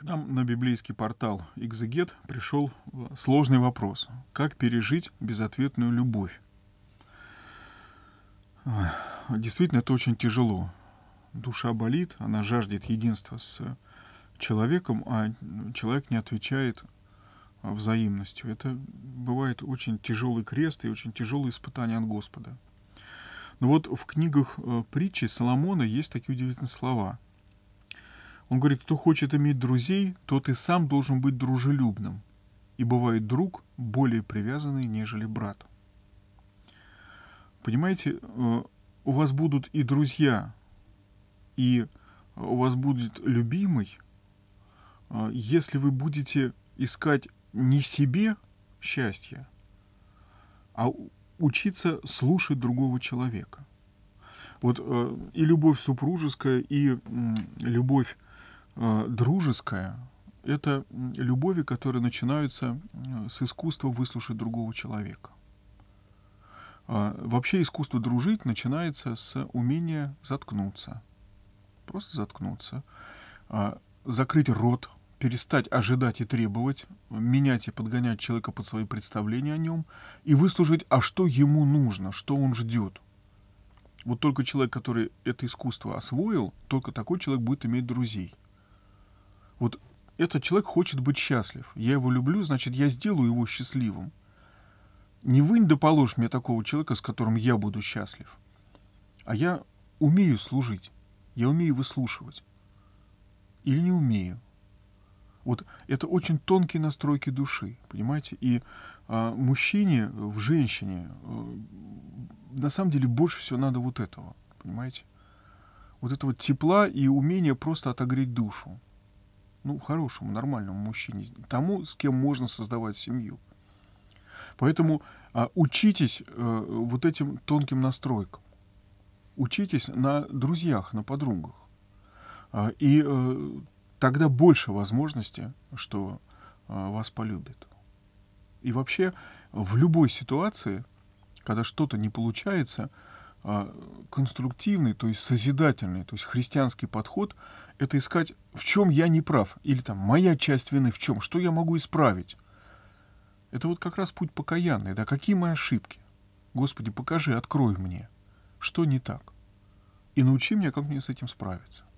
К нам на библейский портал «Экзегет» пришел э, сложный вопрос. Как пережить безответную любовь? Действительно, это очень тяжело. Душа болит, она жаждет единства с э, человеком, а человек не отвечает э, взаимностью. Это бывает очень тяжелый крест и очень тяжелое испытание от Господа. Но ну вот в книгах притчи Соломона есть такие удивительные слова – он говорит, кто хочет иметь друзей, тот и сам должен быть дружелюбным. И бывает друг более привязанный, нежели брат. Понимаете, э, у вас будут и друзья, и у вас будет любимый, э, если вы будете искать не себе счастье, а учиться слушать другого человека. Вот э, и любовь супружеская, и любовь а, дружеская — это любови, которые начинаются с искусства выслушать другого человека. А, вообще искусство дружить начинается с умения заткнуться. Просто заткнуться. А, закрыть рот, перестать ожидать и требовать, менять и подгонять человека под свои представления о нем и выслушать, а что ему нужно, что он ждет. Вот только человек, который это искусство освоил, только такой человек будет иметь друзей – вот этот человек хочет быть счастлив. Я его люблю, значит, я сделаю его счастливым. Не вынь да положь мне такого человека, с которым я буду счастлив. А я умею служить. Я умею выслушивать. Или не умею. Вот это очень тонкие настройки души, понимаете? И э, мужчине в женщине э, на самом деле больше всего надо вот этого, понимаете? Вот этого тепла и умения просто отогреть душу ну, хорошему, нормальному мужчине, тому, с кем можно создавать семью. Поэтому а, учитесь а, вот этим тонким настройкам. Учитесь на друзьях, на подругах. А, и а, тогда больше возможности, что а, вас полюбит И вообще в любой ситуации, когда что-то не получается, а, конструктивный, то есть созидательный, то есть христианский подход — это искать, в чем я не прав, или там моя часть вины в чем, что я могу исправить. Это вот как раз путь покаянный, да, какие мои ошибки. Господи, покажи, открой мне, что не так. И научи меня, как мне с этим справиться.